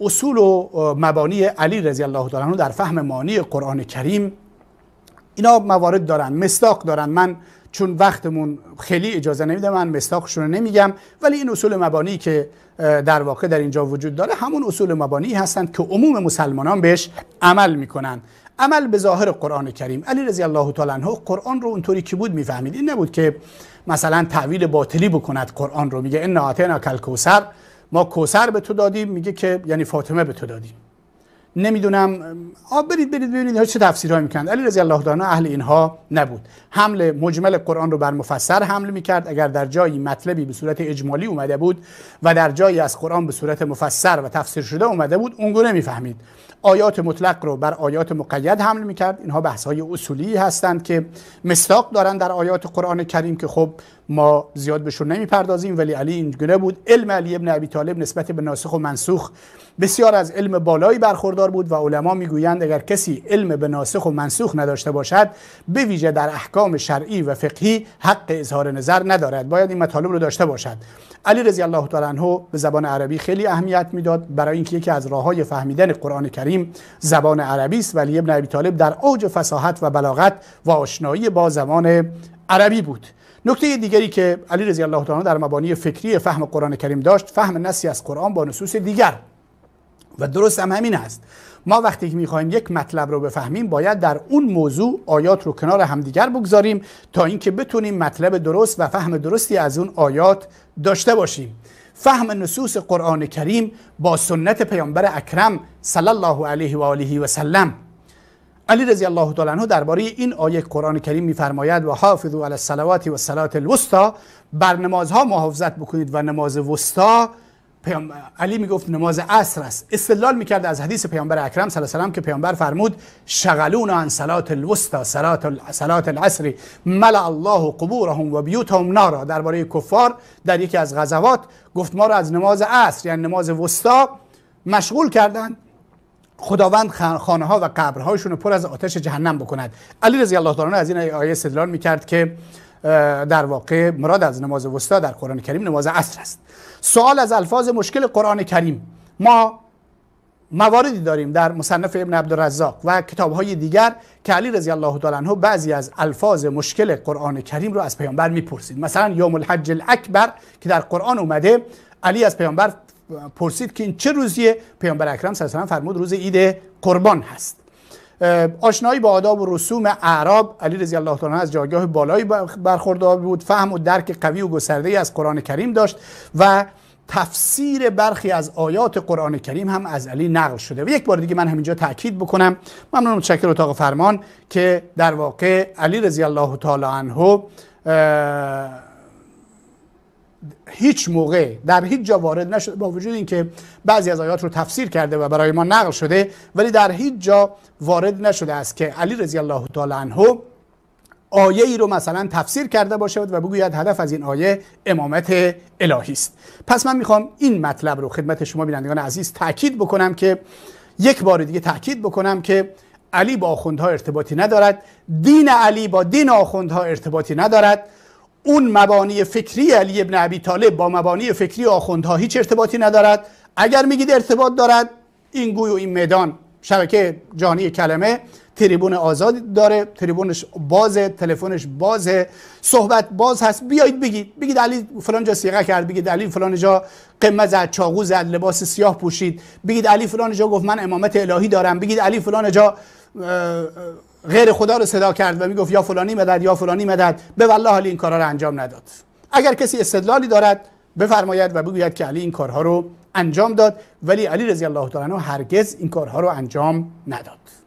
اصول و مبانی علی رضی الله تعالی در فهم معانی قرآن کریم اینا موارد دارن مستاق دارن من چون وقتمون خیلی اجازه نمیده من مستاقشون رو نمیگم ولی این اصول مبانی که در واقع در اینجا وجود داره همون اصول مبانی هستند که عموم مسلمانان بهش عمل میکنن عمل به ظاهر قرآن کریم علی رضی الله تعالی عنه قرآن رو اونطوری که بود میفهمید این نبود که مثلا تعویل باطلی بکند قرآن رو میگه ان اتینا کلکوسر ما کوسر به تو دادیم میگه که یعنی فاطمه به تو دادیم نمیدونم آب برید برید ببینید چه تفسیرهایی میکنند علی رضی الله عنه اهل اینها نبود حمل مجمل قرآن رو بر مفسر حمل میکرد اگر در جایی مطلبی به صورت اجمالی اومده بود و در جایی از قرآن به صورت مفسر و تفسیر شده اومده بود اونگونه میفهمید آیات مطلق رو بر آیات مقید حمل میکرد اینها بحث های اصولی هستند که مستاق دارن در آیات قرآن کریم که خب ما زیاد بهشون نمیپردازیم ولی علی این گونه بود علم علی ابن ابی طالب نسبت به ناسخ و منسوخ بسیار از علم بالایی برخوردار بود و علما میگویند اگر کسی علم به ناسخ و منسوخ نداشته باشد به ویژه در احکام شرعی و فقهی حق اظهار نظر ندارد باید این مطالب رو داشته باشد علی رضی الله تعالی عنه به زبان عربی خیلی اهمیت میداد برای اینکه یکی از راههای فهمیدن قرآن کریم زبان عربی است ولی ابن ابی طالب در اوج فصاحت و بلاغت و آشنایی با زبان عربی بود نکته دیگری که علی رضی الله تعالی در مبانی فکری فهم قرآن کریم داشت فهم نسی از قرآن با نصوص دیگر و درست هم همین است ما وقتی که میخوایم یک مطلب رو بفهمیم باید در اون موضوع آیات رو کنار همدیگر بگذاریم تا اینکه بتونیم مطلب درست و فهم درستی از اون آیات داشته باشیم فهم نصوص قرآن کریم با سنت پیامبر اکرم صلی الله علیه و آله و سلم علی رضی الله تعالی عنه درباره این آیه قرآن کریم میفرماید و حافظوا علی الصلوات و الوسطا بر نمازها محافظت بکنید و نماز وسطا علی میگفت نماز عصر است استدلال میکرد از حدیث پیامبر اکرم صلی الله علیه و که پیامبر فرمود شغلون عن صلات الوسطا صلات العصر ملع الله قبورهم و بیوتهم نارا درباره کفار در یکی از غزوات گفت ما را از نماز عصر یعنی نماز وسطا مشغول کردند خداوند خانه ها و قبرهاشون پر از آتش جهنم بکند علی رضی الله تعالی از این آیه استدلال میکرد که در واقع مراد از نماز وسطا در قرآن کریم نماز عصر است سوال از الفاظ مشکل قرآن کریم ما مواردی داریم در مصنف ابن عبدالرزاق و کتابهای دیگر که علی رضی الله تعالی عنه بعضی از الفاظ مشکل قرآن کریم رو از پیامبر میپرسید مثلا یوم الحج الاکبر که در قرآن اومده علی از پیامبر پرسید که این چه روزیه پیامبر اکرم صلی الله علیه فرمود روز عید قربان هست آشنایی با آداب و رسوم اعراب علی رضی الله تعالی از جایگاه بالایی برخوردار بود فهم و درک قوی و گسترده از قرآن کریم داشت و تفسیر برخی از آیات قرآن کریم هم از علی نقل شده و یک بار دیگه من همینجا تاکید بکنم ممنون متشکر اتاق فرمان که در واقع علی رضی الله تعالی عنه هیچ موقع در هیچ جا وارد نشده با وجود اینکه بعضی از آیات رو تفسیر کرده و برای ما نقل شده ولی در هیچ جا وارد نشده است که علی رضی الله تعالی عنه آیه ای رو مثلا تفسیر کرده باشد و بگوید هدف از این آیه امامت الهی است پس من میخوام این مطلب رو خدمت شما بینندگان عزیز تاکید بکنم که یک بار دیگه تاکید بکنم که علی با آخوندها ارتباطی ندارد دین علی با دین آخوندها ارتباطی ندارد اون مبانی فکری علی ابن ابی طالب با مبانی فکری آخوندها هیچ ارتباطی ندارد اگر میگید ارتباط دارد این گوی و این میدان شبکه جانی کلمه تریبون آزاد داره تریبونش بازه تلفنش بازه صحبت باز هست بیایید بگید بگید علی فلان جا سیغه کرد بگید علی فلان جا قمه زد چاقو زد لباس سیاه پوشید بگید علی فلان جا گفت من امامت الهی دارم بگید علی فلان جا غیر خدا رو صدا کرد و گفت یا فلانی مدد یا فلانی مدد به والله علی این کارها رو انجام نداد اگر کسی استدلالی دارد بفرماید و بگوید که علی این کارها رو انجام داد ولی علی رضی الله تعالی هرگز این کارها رو انجام نداد